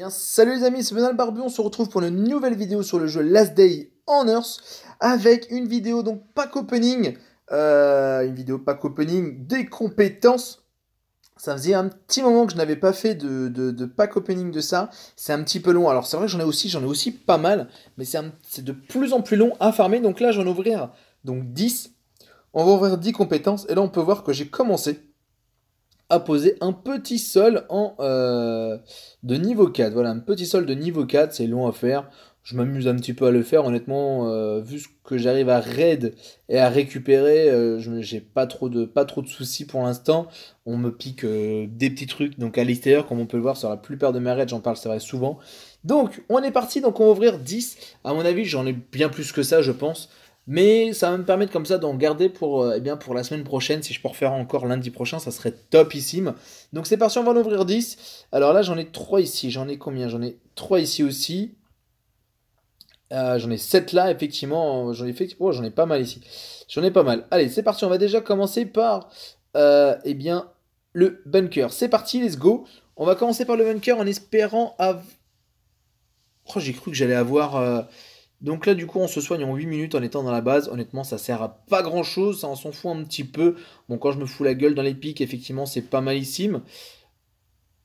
Eh salut les amis, c'est Benal Barbu, on se retrouve pour une nouvelle vidéo sur le jeu Last Day on Earth avec une vidéo donc pack opening, euh, une vidéo pack opening des compétences. Ça faisait un petit moment que je n'avais pas fait de, de, pack opening de ça. C'est un petit peu long. Alors c'est vrai que j'en ai aussi, j'en ai aussi pas mal, mais c'est de plus en plus long à farmer. Donc là, je vais en ouvrir donc 10. On va ouvrir 10 compétences et là on peut voir que j'ai commencé à poser un petit sol en, euh, de niveau 4. Voilà, un petit sol de niveau 4, c'est long à faire. Je m'amuse un petit peu à le faire, honnêtement, euh, vu ce que j'arrive à raid et à récupérer, euh, je j'ai pas trop de pas trop de soucis pour l'instant. On me pique des petits trucs, donc à l'extérieur, comme on peut le voir sur la plupart de mes raids, j'en parle, souvent. Donc, on est parti, donc on va ouvrir 10. À mon avis, j'en ai bien plus que ça, je pense. Mais ça va me permettre comme ça d'en garder pour, euh, eh bien, pour la semaine prochaine. Si je peux refaire encore lundi prochain, ça serait topissime. Donc c'est parti, on va l'ouvrir 10. Alors là, j'en ai 3 ici. J'en ai combien J'en ai 3 ici aussi. Euh, j'en ai 7 là, effectivement. J'en ai, fait... oh, j'en ai pas mal ici. J'en ai pas mal. Allez, c'est parti. On va déjà commencer par euh, eh bien, le bunker. C'est parti, let's go. On va commencer par le bunker en espérant... avoir... Oh, j'ai cru que j'allais avoir... Donc là, du coup, on se soigne en 8 minutes en étant dans la base. Honnêtement, ça sert à pas grand chose. Ça, on s'en fout un petit peu. Bon, quand je me fous la gueule dans les pics, effectivement, c'est pas malissime.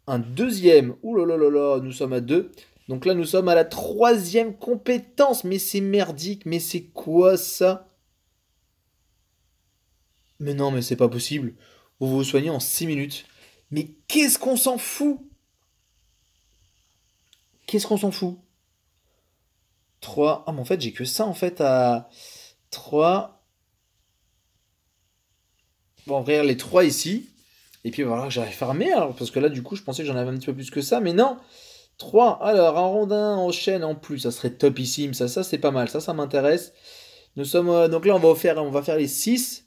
Un deuxième. Ouh là là là là, nous sommes à deux. Donc là, nous sommes à la troisième compétence. Mais c'est merdique. Mais c'est quoi ça Mais non, mais c'est pas possible. Vous vous soignez en 6 minutes. Mais qu'est-ce qu'on s'en fout Qu'est-ce qu'on s'en fout 3. Ah, mais en fait, j'ai que ça en fait à 3. Bon, vrai les 3 ici. Et puis voilà, j'arrive farmé alors, parce que là, du coup, je pensais que j'en avais un petit peu plus que ça, mais non 3. Alors, un rondin en chaîne en plus, ça serait topissime. Ça, ça c'est pas mal. Ça, ça m'intéresse. Nous sommes. Euh, donc là, on va, faire, on va faire les 6.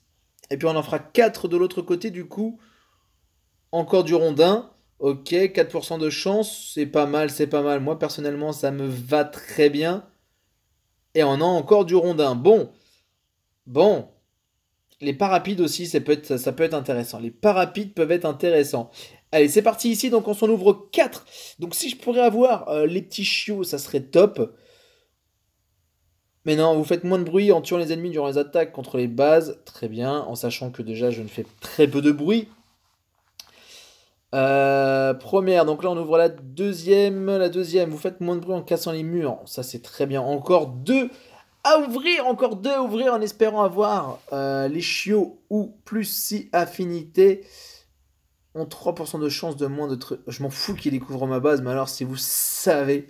Et puis, on en fera 4 de l'autre côté, du coup. Encore du rondin. Ok, 4% de chance. C'est pas mal, c'est pas mal. Moi, personnellement, ça me va très bien. Et on a encore du rondin. Bon, bon. Les parapides aussi, ça peut être, intéressant. Les parapides peuvent être intéressants. Allez, c'est parti ici. Donc, on s'en ouvre 4. Donc, si je pourrais avoir euh, les petits chiots, ça serait top. Mais non, vous faites moins de bruit en tuant les ennemis durant les attaques contre les bases. Très bien, en sachant que déjà je ne fais très peu de bruit. Euh, première, donc là on ouvre la deuxième. La deuxième, vous faites moins de bruit en cassant les murs. Ça c'est très bien. Encore deux à ouvrir, encore deux à ouvrir en espérant avoir euh, les chiots ou plus si affinités ont 3% de chance de moins de trucs. Je m'en fous qu'ils découvrent ma base, mais alors si vous savez.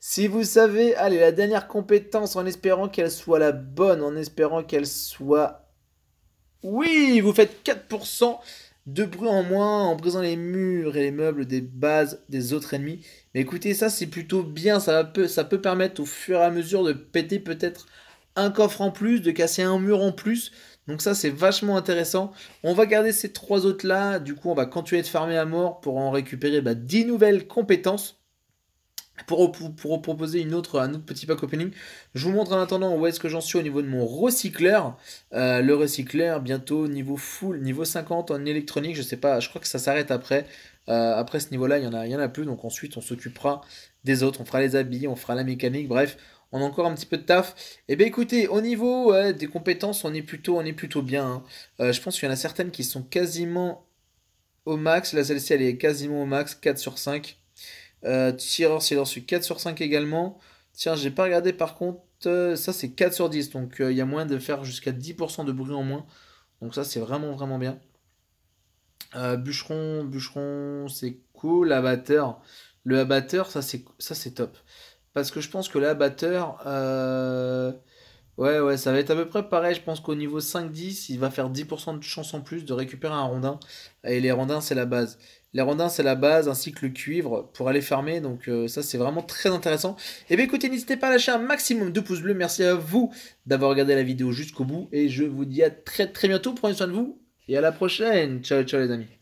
Si vous savez, allez, la dernière compétence en espérant qu'elle soit la bonne, en espérant qu'elle soit. Oui, vous faites 4% deux bruits en moins en brisant les murs et les meubles des bases des autres ennemis. Mais écoutez, ça c'est plutôt bien, ça peut, ça peut permettre au fur et à mesure de péter peut-être un coffre en plus, de casser un mur en plus. Donc ça c'est vachement intéressant. On va garder ces trois autres là, du coup on va continuer de farmer à mort pour en récupérer 10 bah, nouvelles compétences. Pour, proposer une autre, un autre petit pack opening, je vous montre en attendant où est-ce que j'en suis au niveau de mon recycleur. Euh, le recycleur, bientôt niveau full, niveau 50 en électronique, je sais pas, je crois que ça s'arrête après. Euh, après ce niveau-là, il n'y en, a, rien en plus, donc ensuite on s'occupera des autres, on fera les habits, on fera la mécanique, bref, on a encore un petit peu de taf. Et eh bien écoutez, au niveau des compétences, on est plutôt, on est plutôt bien. Hein. Euh, je pense qu'il y en a certaines qui sont quasiment au max. La celle-ci, elle est quasiment au max, 4 sur 5 tireur silencieux 4 sur 5 également. Tiens, j'ai pas regardé par contre, euh, ça c'est 4 sur 10, donc il euh, y a moyen de faire jusqu'à 10% de bruit en moins. Donc ça c'est vraiment vraiment bien. Euh, bûcheron, bûcheron, c'est cool. L'abatteur Le abatteur, ça c'est ça c'est top. Parce que je pense que l'abatteur. Ouais, ouais, ça va être à peu près pareil. Je pense qu'au niveau 5-10, il va faire 10% de chance en plus de récupérer un rondin. Et les rondins, c'est la base. Les rondins, c'est la base, ainsi que le cuivre pour aller fermer. Donc euh, ça, c'est vraiment très intéressant. Et eh bien écoutez, n'hésitez pas à lâcher un maximum de pouces bleus. Merci à vous d'avoir regardé la vidéo jusqu'au bout. Et je vous dis à très très bientôt. Prenez soin de vous. Et à la prochaine. Ciao, ciao les amis.